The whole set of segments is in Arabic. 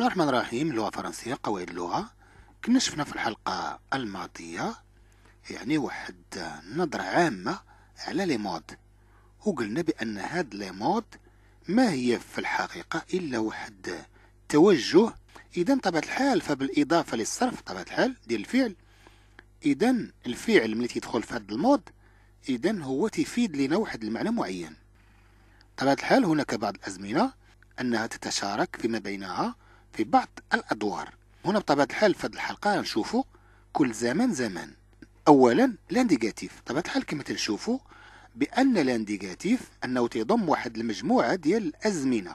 بسم الله الرحمن الرحيم اللغة الفرنسية قواعد اللغة كنا شفنا في الحلقة الماضية يعني واحد نظرة عامة على لي مود وقلنا بأن هاد لي مود ما هي في الحقيقة إلا واحد توجه إذا طبعا الحال فبالإضافة للصرف طبعا الحال ديال الفعل إذا الفعل ملي تيدخل في هاد المود إذا هو تفيد لنا واحد المعنى معين طبعا الحال هناك بعض الأزمنة أنها تتشارك فيما بينها في بعض الأدوار هنا بطبيعة الحال في هذه الحلقة نشوفه كل زمان زمان أولا لانديكاتيف بطبيعة الحال كما تنشوفوا بأن لانديكاتيف أنه تيضم واحد المجموعة ديال الأزمنة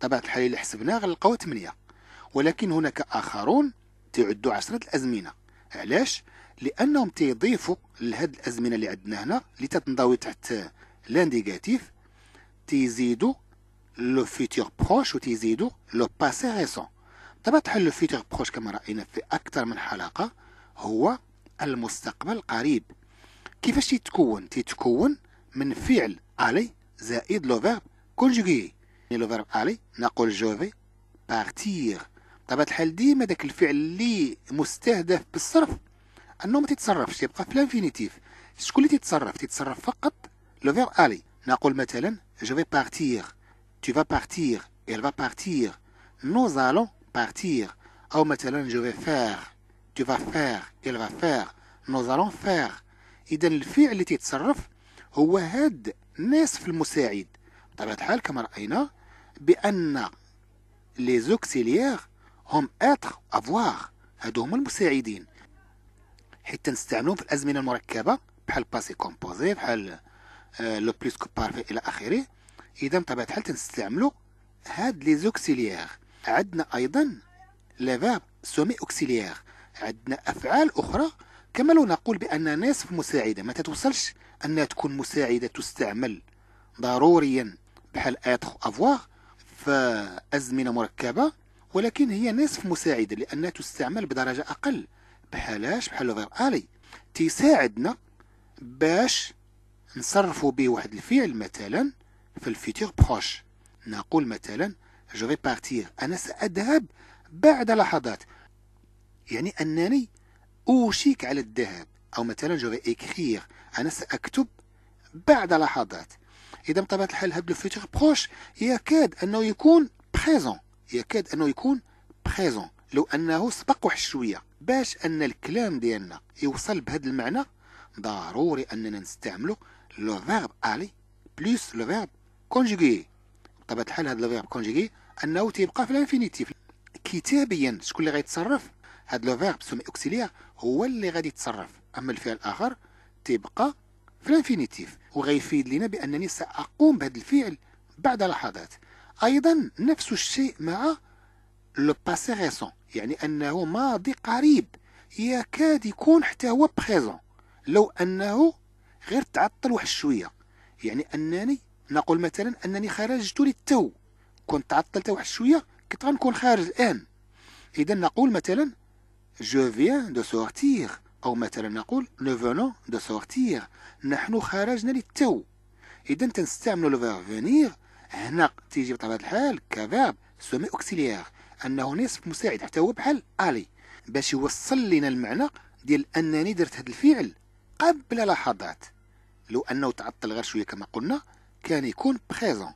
بطبيعة الحال اللي حسبناها غنلقاو 8 ولكن هناك آخرون تعدوا عشرة الأزمنة علاش؟ لأنهم تيضيفوا لهاد الأزمنة اللي عندنا هنا اللي تتنضوي تحت لانديكاتيف تيزيدوا لو فيتور بروش وتزيدوا لو باسي ريسون طبعا تحل لو فيتور بروش كما راينا في اكثر من حلقه هو المستقبل القريب كيفاش تيتكون تيتكون من فعل الي زائد لو فيرب كونجوغي لو فيرب الي نقول جوفي بارتير طبعا الحال ديما داك الفعل اللي مستهدف بالصرف انه ما تتصرفش يبقى في الانفينيتيف شكون اللي تتصرف تتصرف فقط لو فيرب الي نقول مثلا جو في بارتير tu vas partir, elle va partir, nous allons partir. Ou, matin, je vais faire, tu vas faire, elle va faire, nous allons faire. اذا الفعل اللي تيتصرف هو هاد نصف المساعد بطبيعة الحال كما راينا بان لي زوكسيليير هم اتر افوار هادو هما المساعدين حيت نستعملو في الازمنه المركبه بحال باسي كومبوزي بحال لو بلوس بارفي الى اخره اذا بطبيعه الحال تنستعملو هاد لي زوكسيليير عندنا ايضا لافاب سومي اوكسيليير عندنا افعال اخرى كما لو نقول بان نصف مساعده ما تتوصلش انها تكون مساعده تستعمل ضروريا بحال اتر افواغ فازمنه مركبه ولكن هي نصف مساعده لانها تستعمل بدرجه اقل بحالاش بحال غير الي تساعدنا باش نصرفوا به واحد الفعل مثلا في الفيتور بروش نقول مثلا جو في بارتير أنا سأذهب بعد لحظات يعني أنني أوشك على الذهاب أو مثلا جو في إكرير أنا سأكتب بعد لحظات إذا بطبيعة الحال هذا الفيتور بروش يكاد أنه يكون بريزون يكاد أنه يكون بريزون لو أنه سبق واحد شوية باش أن الكلام ديالنا يوصل بهذا المعنى ضروري أننا نستعملو لو فيرب ألي بلوس لو فيرب كونجيغي بطبيعة الحال هذا الفيرب كونجيغي أنه تيبقى في الانفينيتيف كتابيا شكون اللي غيتصرف هذا لو فيرب سومي اوكسيليير هو اللي غادي يتصرف اما الفعل الاخر تيبقى في الانفينيتيف وغيفيد لنا بانني ساقوم بهذا الفعل بعد لحظات ايضا نفس الشيء مع لو باسي ريسون يعني انه ماضي قريب يكاد يكون حتى هو بريزون لو انه غير تعطل واحد شويه يعني انني نقول مثلا انني خرجت للتو كنت تعطلت واحد شويه كنت غنكون خارج الان اذا نقول مثلا جو فيان دو سورتير او مثلا نقول نو فونون دو سورتير نحن خرجنا للتو اذا تنستعملوا لو فيغ فينير هنا تيجي بطبيعه الحال كفاب سومي اوكسيليير انه نصف مساعد حتى هو بحال الي باش يوصل لنا المعنى ديال انني درت هذا الفعل قبل لحظات لو انه تعطل غير شويه كما قلنا كان يكون بريزون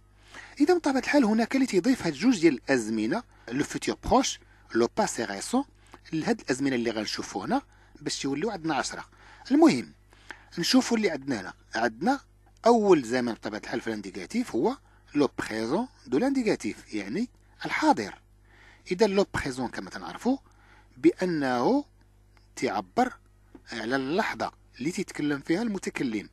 اذا بطبيعه الحال هناك اللي تيضيف هاد جوج ديال الازمنه لو فيتور بروش لو باسي ريسون لهاد الازمنه اللي غنشوفو هنا باش تيوليو عندنا عشرة المهم نشوفوا اللي عندنا هنا عندنا اول زمن بطبيعه الحال في الانديكاتيف هو لو بريزون دو لانديكاتيف يعني الحاضر اذا لو بريزون كما تنعرفوا بانه تعبر على اللحظه اللي تيتكلم فيها المتكلم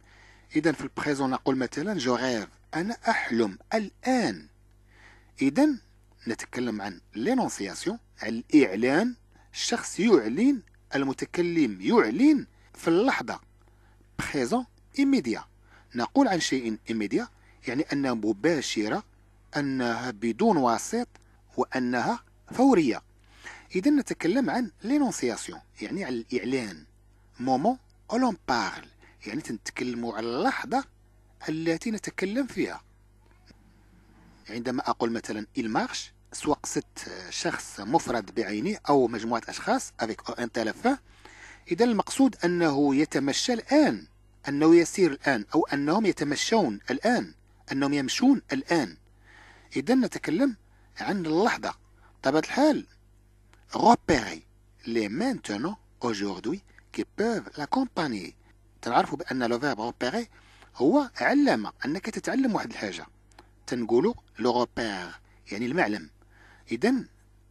إذا في البريزون نقول مثلا جو غير أنا أحلم الآن إذا نتكلم عن لينونسياسيون عن الإعلان الشخص يعلن المتكلم يعلن في اللحظة بريزون إيميديا نقول عن شيء إيميديا يعني أنها مباشرة أنها بدون وسيط وأنها فورية إذا نتكلم عن لينونسياسيون يعني عن الإعلان مومون أولون بارل يعني تنتكلموا على اللحظة التي نتكلم فيها عندما أقول مثلا مارش سواء قصدت شخص مفرد بعينه أو مجموعة أشخاص افيك أن téléphone إذا المقصود أنه يتمشى الآن أنه يسير الآن أو أنهم يتمشون الآن أنهم يمشون الآن إذا نتكلم عن اللحظة بطبيعة الحال غوبيري لي maintenant aujourd'hui كي بوف لاكومباني تنعرفوا بان لو فيرب روبيري هو علامه انك تتعلم واحد الحاجه تنقولوا لو روبير يعني المعلم اذا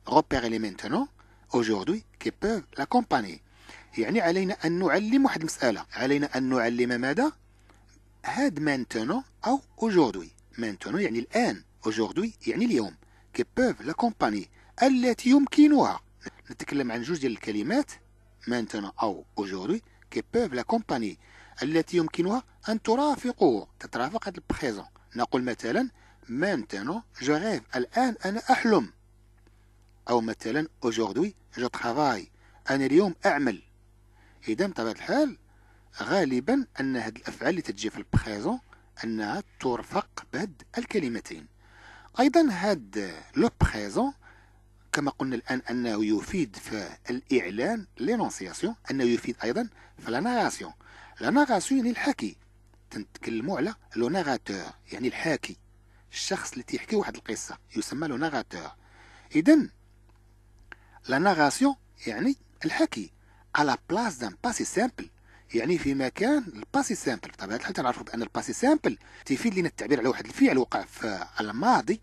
روبيري لي مينتونون اوجوردي كي بوف كومباني يعني علينا ان نعلم واحد المساله علينا ان نعلم ماذا هاد مانتونو او اوجوردي مانتونو يعني الان اوجوردي يعني اليوم كي بوف كومباني التي يمكنها نتكلم عن جوج ديال الكلمات مانتونو او اوجوردي كي بوف لا كومباني التي يمكنها أن ترافقه تترافق هذا البريزون نقول مثلا maintenant جو rêve الآن أنا أحلم أو مثلا اوجوردوي جو ترافاي أنا اليوم أعمل إذا بطبيعة الحال غالبا أن هذه الأفعال اللي تجي في البريزون أنها ترفق بهاد الكلمتين أيضا هاد لو بريزون كما قلنا الآن أنه يفيد في الإعلان لينونسياسيون أنه يفيد أيضا في لاناغاسيون لاناغاسيون يعني الحكي تنتكلموا على لو ناراتور يعني الحاكي الشخص اللي تيحكي واحد القصة يسمى لو ناراتور إذا لاناغاسيون يعني الحكي على بلاس دان باسي سامبل يعني في مكان الباسي سامبل بطبيعة الحال تنعرفوا بأن الباسي سامبل تفيد لنا التعبير على واحد الفعل وقع في الماضي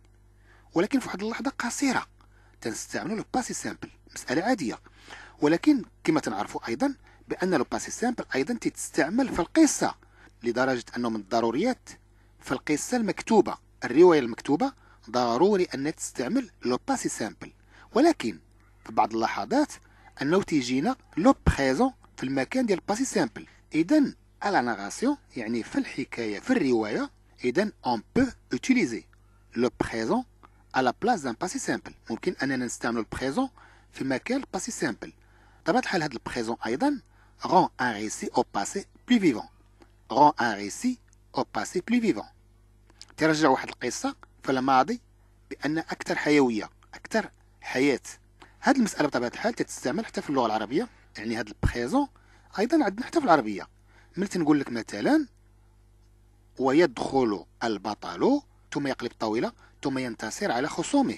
ولكن في واحد اللحظة قصيرة تنستعملوا لو باسي سامبل مسألة عادية ولكن كما تنعرفوا أيضا بأن لو باسي سامبل أيضا تستعمل في القصة لدرجة أنه من الضروريات في القصة المكتوبة الرواية المكتوبة ضروري أن تستعمل لو باسي سامبل ولكن في بعض اللحظات أنه تيجينا لو بريزون في المكان ديال باسي سامبل إذا على ناغاسيون يعني في الحكاية في الرواية إذا اون بو اوتيليزي لو بريزون على بلاص دان باسي سامبل ممكن اننا نستعملو البريزون في مكان باسي سامبل بطبيعة الحال هاد البريزون ايضا رون ان ريسي او باسي بلو فيفون رون ان ريسي او باسي بلو فيفون ترجع واحد القصة في الماضي بان اكثر حيوية اكثر حياة هاد المسألة بطبيعة الحال تتستعمل حتى في اللغة العربية يعني هاد البريزون ايضا عندنا حتى في العربية ملي تنقول لك مثلا ويدخل البطل ثم يقلب الطاولة ثم ينتصر على خصومه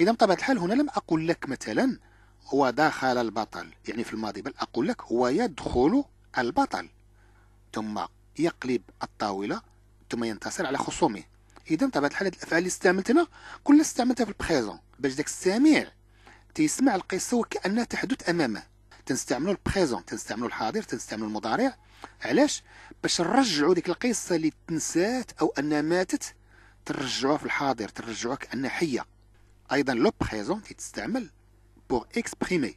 إذا بطبيعة الحال هنا لم أقل لك مثلا هو دخل البطل يعني في الماضي بل أقول لك هو يدخل البطل ثم يقلب الطاولة ثم ينتصر على خصومه إذا بطبيعة الحال هاد الأفعال اللي استعملتنا كلها استعملتها في البريزون باش داك السميع تيسمع القصة وكأنها تحدث أمامه تنستعملوا البريزون تنستعملوا الحاضر تنستعملوا المضارع علاش باش نرجعوا ديك القصة اللي تنسات أو أنها ماتت ترجعوها في الحاضر ترجعوها كأنها حية أيضا لو بريزون تستعمل بوغ إكسبريمي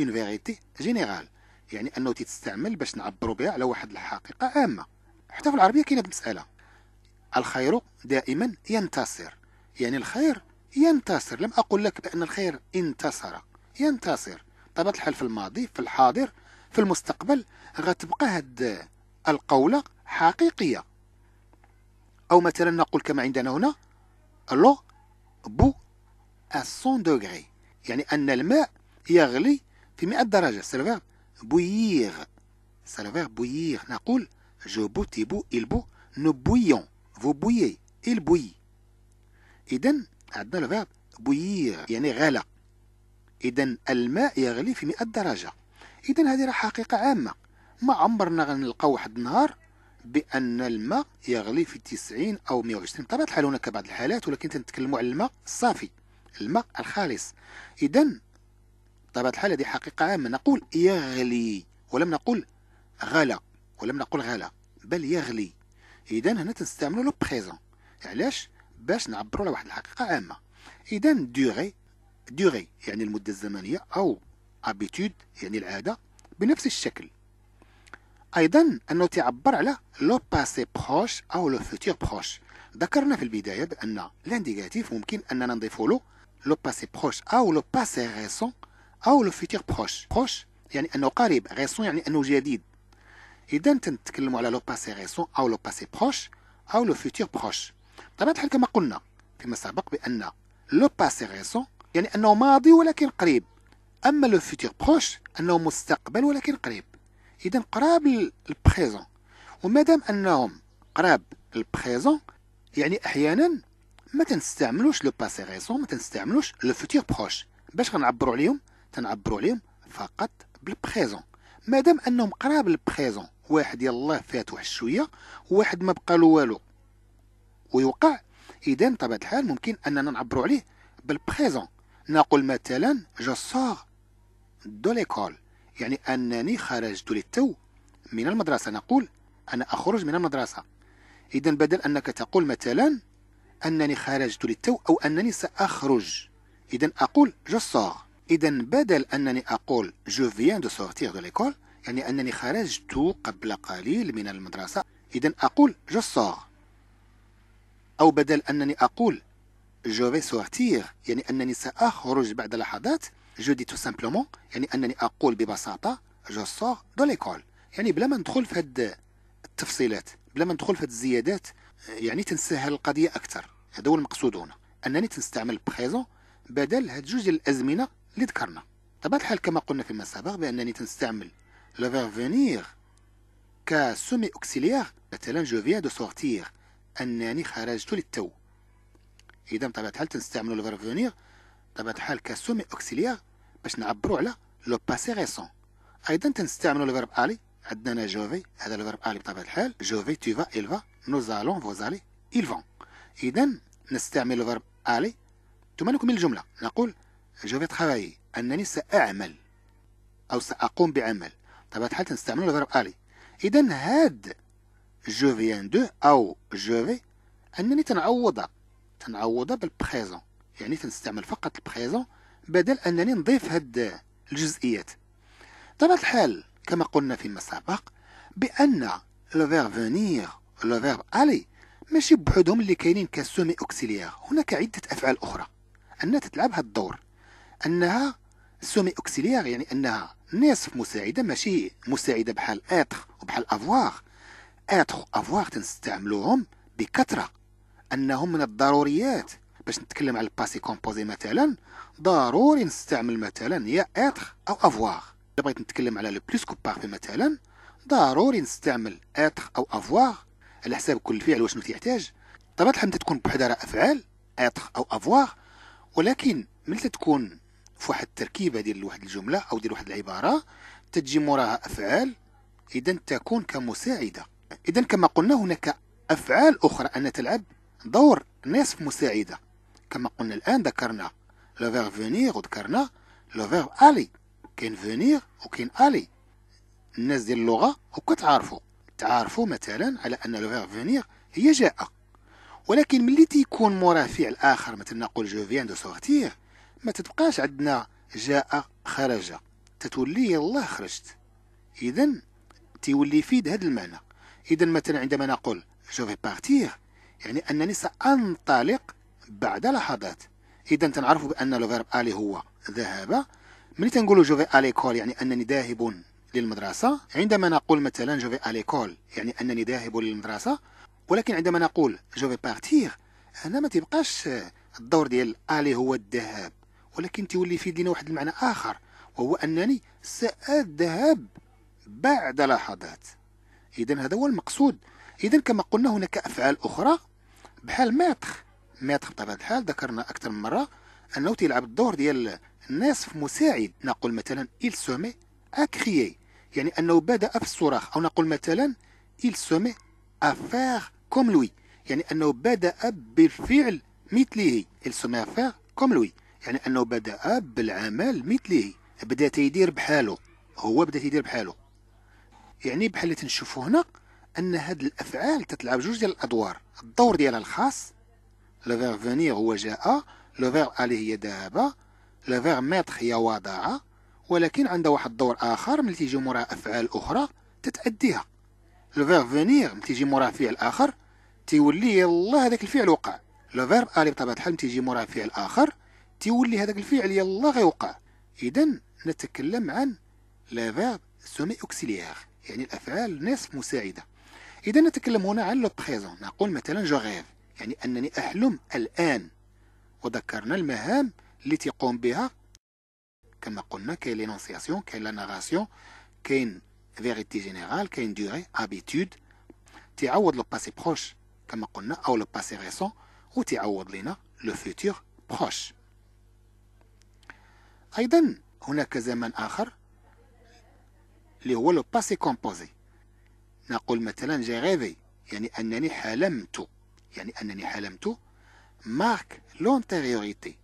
اون فيغيتي جينيرال يعني أنه تستعمل باش نعبرو بها على واحد الحقيقة عامة حتى في العربية كاينة المسألة الخير دائما ينتصر يعني الخير ينتصر لم أقل لك بأن الخير انتصر ينتصر طبعا الحال في الماضي في الحاضر في المستقبل غتبقى هاد القولة حقيقية أو مثلا نقول كما عندنا هنا لو بو à 100 degré يعني أن الماء يغلي في 100 درجة سلفير بويغ سلفير بويغ نقول جو بو تي بو إل بو نو بويون فو بويي إل بوي إذا عندنا لو فيرب بويغ يعني غلا إذا الماء يغلي في 100 درجة إذا هذه راه حقيقة عامة ما عمرنا غنلقى واحد النهار بأن الماء يغلي في 90 أو 120 بطبيعة الحال هناك بعض الحالات ولكن تنتكلموا على الماء الصافي الماء الخالص إذا بطبيعة الحال هذه حقيقة عامة نقول يغلي ولم نقول غلا ولم نقول غلا بل يغلي إذا هنا تنستعملوا لو بريزون علاش باش نعبروا على واحد الحقيقة عامة إذا دوغي دوغي يعني المدة الزمنية أو ابيتود يعني العادة بنفس الشكل أيضا أنه تعبر على لو باسي بروش أو لو فوتور بروش ذكرنا في البداية بأن لانديكاتيف ممكن أننا نضيف له لو باسي بروش أو لو باسي ريسون أو لو فوتور بروش بروش يعني أنه قريب ريسون يعني أنه جديد إذا تنتكلموا على لو باسي ريسون أو لو باسي بروش أو لو فوتور بروش بطبيعة الحال كما قلنا فيما سبق بأن لو باسي ريسون يعني أنه ماضي ولكن قريب أما لو فوتور بروش أنه مستقبل ولكن قريب اذا قراب البريزون ومادام انهم قراب البريزون يعني احيانا ما تنستعملوش لو باسي ريزون ما تنستعملوش لو فوتير بروش باش غنعبروا عليهم تنعبروا عليهم فقط بالبريزون مادام انهم قراب البريزون واحد يلاه فات واحد شويه وواحد ما بقى له والو ويوقع اذا بطبيعه الحال ممكن اننا نعبروا عليه بالبريزون نقول مثلا جو سور دو ليكول يعني أنني خرجت للتو من المدرسة نقول أنا أخرج من المدرسة إذا بدل أنك تقول مثلا أنني خرجت للتو أو أنني سأخرج إذا أقول جو سور إذا بدل أنني أقول جو فيان دو سورتيغ دو ليكول يعني أنني خرجت قبل قليل من المدرسة إذا أقول جو سور أو بدل أنني أقول جو في سورتيغ يعني أنني سأخرج بعد لحظات je dis tout simplement يعني أنني أقول ببساطة je sors de l'école يعني بلا ما ندخل في هاد التفصيلات بلا ما ندخل في هاد الزيادات يعني تنسهل القضية أكثر هذا هو المقصود هنا أنني تنستعمل بريزون بدل هاد جوج ديال الأزمنة اللي ذكرنا طبعا الحال كما قلنا فيما سبق بأنني تنستعمل لو فير فينيغ كسومي أوكسيليير مثلا جو فيان دو سورتيغ أنني خرجت للتو إذا بطبيعة الحال تنستعمل لو فير فينيغ طبيعة الحال كسومي اوكسيليار باش نعبروا على لو باسي ريسون ايضا تنستعملوا الفيرب الي عندنا هنا جوفي هذا الفيرب الي بطبيعة الحال جوفي تو فا il فا نو زالون فو زالي ils vont اذا نستعمل الفيرب الي ثم نكمل الجملة نقول جو في انني ساعمل او ساقوم بعمل طبعا الحال تنستعملوا الفيرب الي اذا هاد جو فيان دو او جو في انني تنعوضها تنعوضها بالبريزون يعني تنستعمل فقط البخيزون بدل أنني نضيف هاد الجزئيات طبعا الحال كما قلنا فيما سبق بأن لو فيرب فينير لو فيرب ألي ماشي بحدهم اللي كاينين كسومي أوكسيليير هناك عدة أفعال أخرى أنها تتلعب هذا الدور أنها سومي أوكسيليير يعني أنها نصف مساعدة ماشي مساعدة بحال اتر وبحال افواغ اتر افواغ تنستعملوهم بكثرة أنهم من الضروريات باش نتكلم على الباسي كومبوزي مثلا ضروري نستعمل مثلا يا اتر او افواغ الا بغيت نتكلم على لو بلوس كو بارفي مثلا ضروري نستعمل اتر او افواغ على حساب كل فعل واش تيحتاج طبعا الحال تكون بوحدها راه افعال اتر او افواغ ولكن ملي تكون في واحد التركيبه ديال واحد الجمله او ديال واحد العباره تجي موراها افعال اذا تكون كمساعده اذا كما قلنا هناك افعال اخرى ان تلعب دور نصف مساعده كما قلنا الآن ذكرنا لو فيغ فينيغ وذكرنا لو فيغ الي كاين فينيغ وكاين الي الناس ديال اللغة وكتعارفوا تعرفوا مثلا على أن لو فيغ فينيغ هي جاء ولكن ملي تيكون موراه فعل آخر مثلا نقول جو فيان دو سوغتيغ ما تتبقاش عندنا جاء خرج تتولي يلاه خرجت إذا تيولي يفيد هذا المعنى إذا مثلا عندما نقول جو في بارتير يعني أنني سأنطلق بعد لحظات إذا تنعرف بأن لو فيرب ألي هو ذهب ملي تنقولوا جو في أليكول يعني أنني ذاهب للمدرسة عندما نقول مثلا جو في أليكول يعني أنني ذاهب للمدرسة ولكن عندما نقول جو في بارتير هنا ما تبقاش الدور ديال ألي هو الذهاب ولكن تولي في دينا واحد المعنى آخر وهو أنني سأذهب بعد لحظات إذا هذا هو المقصود إذا كما قلنا هناك أفعال أخرى بحال ماتخ ماتخ بطبيعة الحال ذكرنا أكثر من مرة أنه تيلعب الدور ديال النصف مساعد نقول مثلا إل سومي أكريي يعني أنه بدأ في الصراخ أو نقول مثلا إل سومي أفاغ كوم لوي يعني أنه بدأ بالفعل مثله إل سومي أفاغ كوم لوي يعني أنه بدأ بالعمل مثله بدا تيدير بحاله هو بدا تيدير بحاله يعني بحال اللي تنشوفو هنا ان هاد الافعال تتلعب جوج ديال الادوار الدور ديالها الخاص le verbe venir هو جاء le verbe aller هي ذهب le verbe mettre هي وضع ولكن عنده واحد الدور آخر ملي تيجي موراه أفعال أخرى تتأديها لو فيرب فينيغ ملي تيجي موراه فعل آخر تيولي يلا هذاك الفعل وقع لو فيرب ألي بطبيعة الحال ملي تيجي موراه فعل آخر تيولي هذاك الفعل يلا غيوقع إذا نتكلم عن لا فيرب سومي أوكسيليير يعني الأفعال نصف مساعدة إذا نتكلم هنا عن لو بريزون نقول مثلا جو غيف يعني أنني أحلم الآن وذكرنا المهام التي قوم بها كما قلنا كاين لينونسياسيون كاين لا ناغاسيون كاين فيغيتي جينيرال كاين دوغي ابيتود تعوض لو باسي بروش كما قلنا او لو باسي ريسون وتعوض لنا لو فيتور بروش ايضا هناك زمن اخر اللي هو لو باسي كومبوزي نقول مثلا جي ريفي يعني انني حلمت يعني أنني حلمت مارك لونتيريوريتي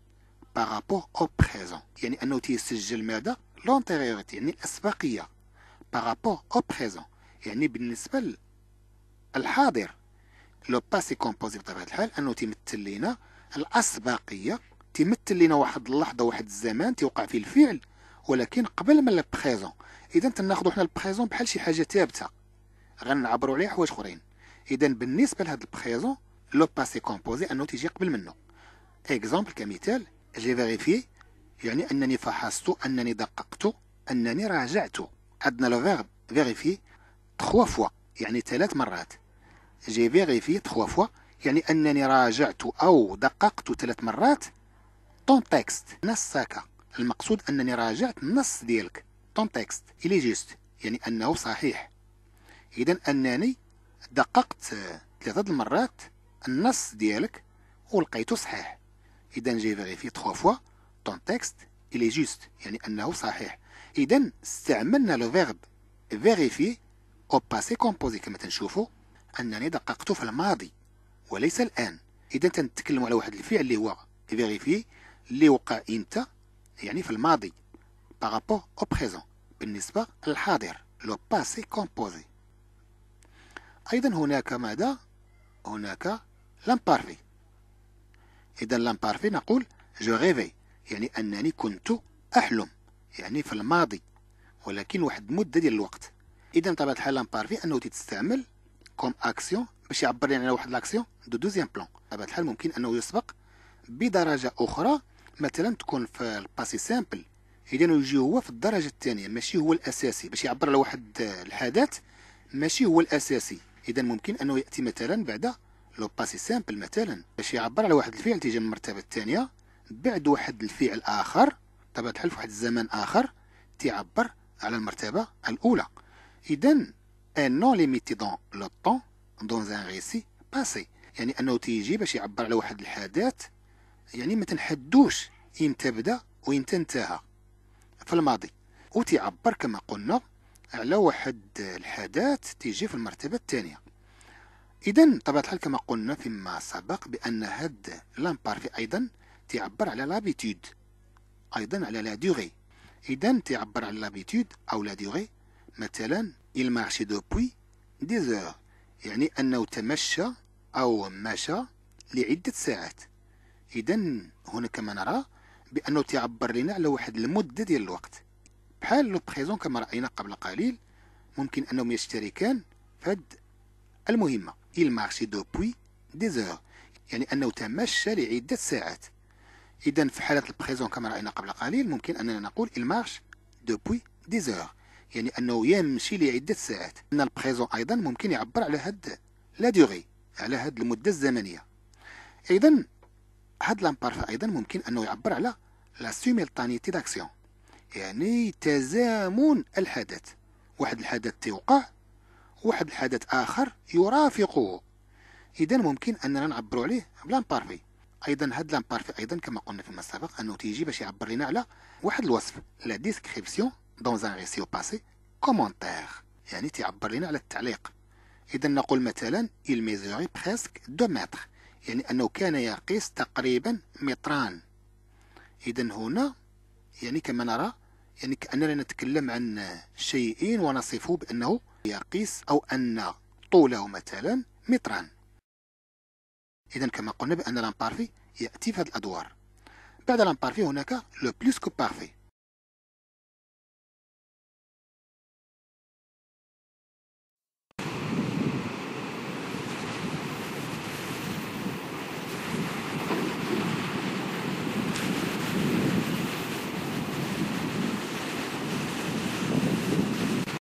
بارابور أو بريزون يعني أنه تيسجل ماذا لونتيريوريتي يعني الأسبقية بارابور أو بريزون يعني بالنسبة للحاضر لو باسي كومبوزي بطبيعة الحال أنه تيمثل لنا الأسبقية تيمثل لنا واحد اللحظة واحد الزمان تيوقع فيه الفعل ولكن قبل من البريزون إذا تناخذوا حنا البريزون بحال شي حاجة ثابتة غنعبروا عليها حوايج أخرين إذا بالنسبة لهذا البريزون لو باسي كومبوزي أنه تيجي قبل منه اكزومبل كمثال جي فيريفي يعني أنني فحصت أنني دققت أنني راجعت عندنا لو فيرب فيريفي تخوا فوا يعني ثلاث مرات جي فيريفي تخوا فوا يعني أنني راجعت أو دققت ثلاث مرات طون تكست نصك المقصود أنني راجعت النص ديالك طون تكست إلي جيست يعني أنه صحيح إذا أنني دققت ثلاثة المرات النص ديالك ولقيته صحيح اذا جي فيغيفي 3 فوا طون تيكست الي جوست يعني انه صحيح اذا استعملنا لو فيرب فيغيفي او باسي كومبوزي كما تنشوفوا انني دققت في الماضي وليس الان اذا تنتكلم على واحد الفعل اللي هو فيغيفي اللي وقع امتى يعني في الماضي بارابور او بريزون بالنسبه للحاضر لو باسي كومبوزي ايضا هناك ماذا هناك لامبارفي إذا لامبارفي نقول جو غيفي يعني أنني كنت أحلم يعني في الماضي ولكن واحد المدة ديال الوقت إذا بطبيعة الحال لامبارفي أنه تتستعمل كوم أكسيون باش يعبر لنا يعني على واحد لاكسيون دو دوزيام بلون بطبيعة الحال ممكن أنه يسبق بدرجة أخرى مثلا تكون في الباسي سامبل إذا يجي هو في الدرجة الثانية ماشي هو الأساسي باش يعبر على واحد الحدث ماشي هو الأساسي إذا ممكن أنه يأتي مثلا بعد لو باسي سامبل مثلا باش يعبر على واحد الفعل تيجي من المرتبة الثانية بعد واحد الفعل آخر طبعا الحال في واحد الزمان آخر تيعبر على المرتبة الأولى إذا ان نون ليميتي دون لو طون دون ان ريسي باسي يعني أنه تيجي باش يعبر على واحد الحدث يعني ما تنحدوش إمتى بدا وإمتى انتهى في الماضي وتعبر كما قلنا على واحد الحدث تيجي في المرتبة الثانية إذا بطبيعة الحال كما قلنا فيما سبق بأن هاد لامبارفي أيضا تعبر على لابيتود أيضا على لا دوغي إذا تعبر على لابيتود أو لا دوغي مثلا il marchait depuis des يعني أنه تمشى أو مشى لعدة ساعات إذا هنا كما نرى بأنه تعبر لنا على واحد المدة ديال الوقت بحال لو بريزون كما رأينا قبل قليل ممكن أنهم يشتركان في المهمة il marchait depuis des heures يعني أنه تمشى لعدة ساعات إذا في حالة البريزون كما رأينا قبل قليل ممكن أننا نقول il marche depuis des heures يعني أنه يمشي لعدة ساعات أن البريزون أيضا ممكن يعبر على هاد لا ديغي على هاد المدة الزمنية إذا هاد لامبارف أيضا ممكن أنه يعبر على لا سيميلتانيتي داكسيون يعني تزامن الحدث واحد الحدث تيوقع واحد الحدث آخر يرافقه إذا ممكن أننا نعبروا عليه بلامبارفي ايضا هاد لامبارفي ايضا كما قلنا فيما السابق انه تيجي باش يعبر لنا على واحد الوصف لا ديسكريبسيون دون ان ريسيو باسي كومونتير يعني تيعبر لنا على التعليق اذا نقول مثلا il mesurait presque 2 متر يعني انه كان يقيس تقريبا متران اذا هنا يعني كما نرى يعني كاننا نتكلم عن شيئين ونصفه بانه يقيس أو أن طوله مثلا مترا إذا كما قلنا بأن لامبارفي يأتي في هذه الأدوار بعد لامبارفي هناك لو بلوس كو بارفي